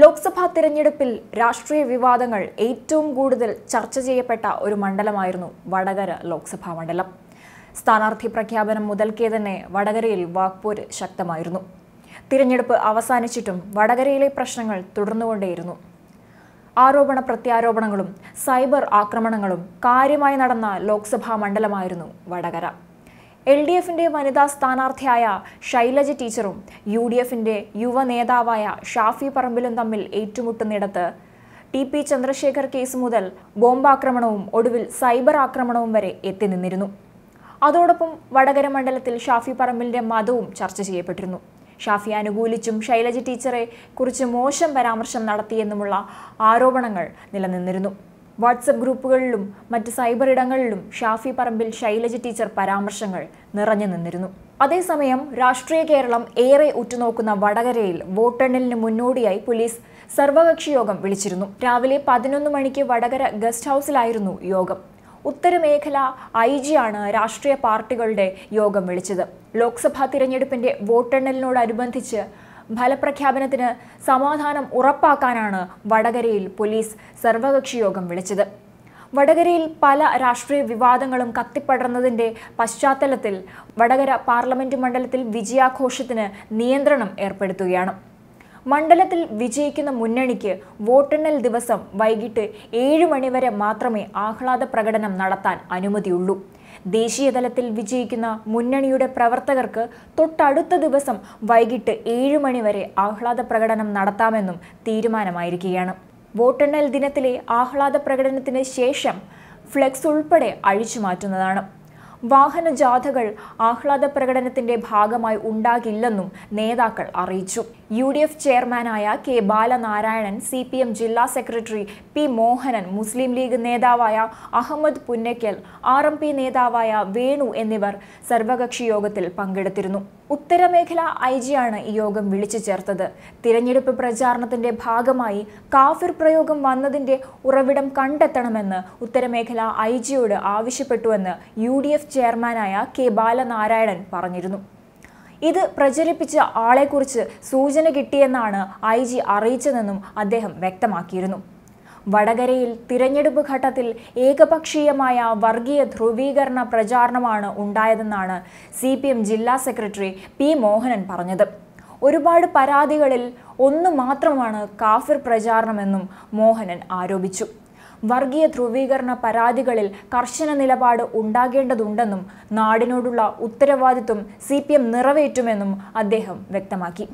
ലോക്സഭാ തിരഞ്ഞെടുപ്പിൽ രാഷ്ട്രീയ വിവാദങ്ങൾ ഏറ്റവും കൂടുതൽ ചർച്ച ചെയ്യപ്പെട്ട ഒരു മണ്ഡലമായിരുന്നു വടകര ലോക്സഭാ മണ്ഡലം സ്ഥാനാർത്ഥി പ്രഖ്യാപനം മുതൽക്കേ തന്നെ വടകരയിൽ വാക്പോര് ശക്തമായിരുന്നു തിരഞ്ഞെടുപ്പ് അവസാനിച്ചിട്ടും വടകരയിലെ പ്രശ്നങ്ങൾ തുടർന്നുകൊണ്ടേയിരുന്നു ആരോപണ പ്രത്യാരോപണങ്ങളും സൈബർ ആക്രമണങ്ങളും കാര്യമായി നടന്ന ലോക്സഭാ മണ്ഡലമായിരുന്നു വടകര എൽ ഡി എഫിൻ്റെ വനിതാ സ്ഥാനാർത്ഥിയായ ശൈലജ ടീച്ചറും യു ഡി എഫിൻ്റെ യുവ നേതാവായ ഷാഫി പറമ്പിലും തമ്മിൽ ഏറ്റുമുട്ടുന്നിടത്ത് ടി പി ചന്ദ്രശേഖർ കേസ് മുതൽ ബോംബാക്രമണവും ഒടുവിൽ സൈബർ ആക്രമണവും വരെ എത്തി നിന്നിരുന്നു അതോടൊപ്പം വടകര മണ്ഡലത്തിൽ ഷാഫി പറമ്പിലിൻ്റെ മതവും ചർച്ച ചെയ്യപ്പെട്ടിരുന്നു ഷാഫി അനുകൂലിച്ചും ശൈലജ ടീച്ചറെ കുറിച്ച് മോശം പരാമർശം നടത്തിയെന്നുമുള്ള ആരോപണങ്ങൾ നിലനിന്നിരുന്നു വാട്സപ്പ് ഗ്രൂപ്പുകളിലും മറ്റ് സൈബർ ഇടങ്ങളിലും ഷാഫി പറമ്പിൽ ശൈലജ ടീച്ചർ പരാമർശങ്ങൾ നിറഞ്ഞു നിന്നിരുന്നു അതേസമയം രാഷ്ട്രീയ കേരളം ഏറെ ഉറ്റുനോക്കുന്ന വടകരയിൽ വോട്ടെണ്ണലിന് മുന്നോടിയായി പോലീസ് സർവകക്ഷി യോഗം വിളിച്ചിരുന്നു രാവിലെ പതിനൊന്ന് മണിക്ക് വടകര ഗസ്റ്റ് ഹൗസിലായിരുന്നു യോഗം ഉത്തരമേഖല ഐ ജിയാണ് രാഷ്ട്രീയ പാർട്ടികളുടെ യോഗം വിളിച്ചത് ലോക്സഭാ തിരഞ്ഞെടുപ്പിന്റെ വോട്ടെണ്ണലിനോടനുബന്ധിച്ച് ഫലപ്രഖ്യാപനത്തിന് സമാധാനം ഉറപ്പാക്കാനാണ് വടകരയിൽ പോലീസ് സർവകക്ഷി യോഗം വിളിച്ചത് വടകരയിൽ പല രാഷ്ട്രീയ വിവാദങ്ങളും കത്തിപ്പടർന്നതിന്റെ പശ്ചാത്തലത്തിൽ വടകര പാർലമെന്റ് മണ്ഡലത്തിൽ വിജയാഘോഷത്തിന് നിയന്ത്രണം ഏർപ്പെടുത്തുകയാണ് മണ്ഡലത്തിൽ വിജയിക്കുന്ന മുന്നണിക്ക് വോട്ടെണ്ണൽ ദിവസം വൈകിട്ട് ഏഴ് മണിവരെ മാത്രമേ ആഹ്ലാദ പ്രകടനം നടത്താൻ അനുമതിയുള്ളൂ ദേശീയതലത്തിൽ വിജയിക്കുന്ന മുന്നണിയുടെ പ്രവർത്തകർക്ക് തൊട്ടടുത്ത ദിവസം വൈകിട്ട് ഏഴ് മണിവരെ ആഹ്ലാദ പ്രകടനം നടത്താമെന്നും തീരുമാനമായിരിക്കുകയാണ് വോട്ടെണ്ണൽ ദിനത്തിലെ ആഹ്ലാദ പ്രകടനത്തിന് ശേഷം ഫ്ലെക്സ് ഉൾപ്പെടെ അഴിച്ചുമാറ്റുന്നതാണ് വാഹന ജാഥകൾ ആഹ്ലാദ പ്രകടനത്തിന്റെ ഭാഗമായി ഉണ്ടാകില്ലെന്നും നേതാക്കൾ അറിയിച്ചു യു ഡി എഫ് ചെയർമാനായ K Balanarayanan C P M ജില്ലാ സെക്രട്ടറി പി മോഹനൻ മുസ്ലിം ലീഗ് നേതാവായ Ahammed Punnakkal R M P നേതാവായ വേണു എന്നിവർ സർവകക്ഷി യോഗത്തിൽ പങ്കെടുത്തിരുന്നു ഉത്തരമേഖല ഐ ജിയാണ് ഈ യോഗം വിളിച്ചു ചേർത്തത് തിരഞ്ഞെടുപ്പ് പ്രചാരണത്തിന്റെ ഭാഗമായി കാഫിർ പ്രയോഗം വന്നതിന്റെ ഉറവിടം കണ്ടെത്തണമെന്ന് ഉത്തരമേഖല ഐ ജിയോട് ആവശ്യപ്പെട്ടുവെന്ന് യു ഡി എഫ് ചെയർമാനായ കെ ബാലനാരായണൻ പറഞ്ഞിരുന്നു ഇത് പ്രചരിപ്പിച്ച ആളെക്കുറിച്ച് സൂചന കിട്ടിയെന്നാണ് ഐ ജി അറിയിച്ചതെന്നും അദ്ദേഹം വ്യക്തമാക്കിയിരുന്നു വടകരയിൽ തിരഞ്ഞെടുപ്പ് ഘട്ടത്തിൽ ഏകപക്ഷീയമായ വർഗീയ ധ്രുവീകരണ പ്രചാരണമാണ് ഉണ്ടായതെന്നാണ് സി പി എം ജില്ലാ സെക്രട്ടറി പി മോഹനൻ പറഞ്ഞത് ഒരുപാട് പരാതികളിൽ ഒന്ന് മാത്രമാണ് കാഫിർ പ്രചാരണമെന്നും മോഹനൻ ആരോപിച്ചു വർഗീയ ധ്രുവീകരണ പരാതികളിൽ കർശന നിലപാട് ഉണ്ടാകേണ്ടതുണ്ടെന്നും നാടിനോടുള്ള ഉത്തരവാദിത്വം സി നിറവേറ്റുമെന്നും അദ്ദേഹം വ്യക്തമാക്കി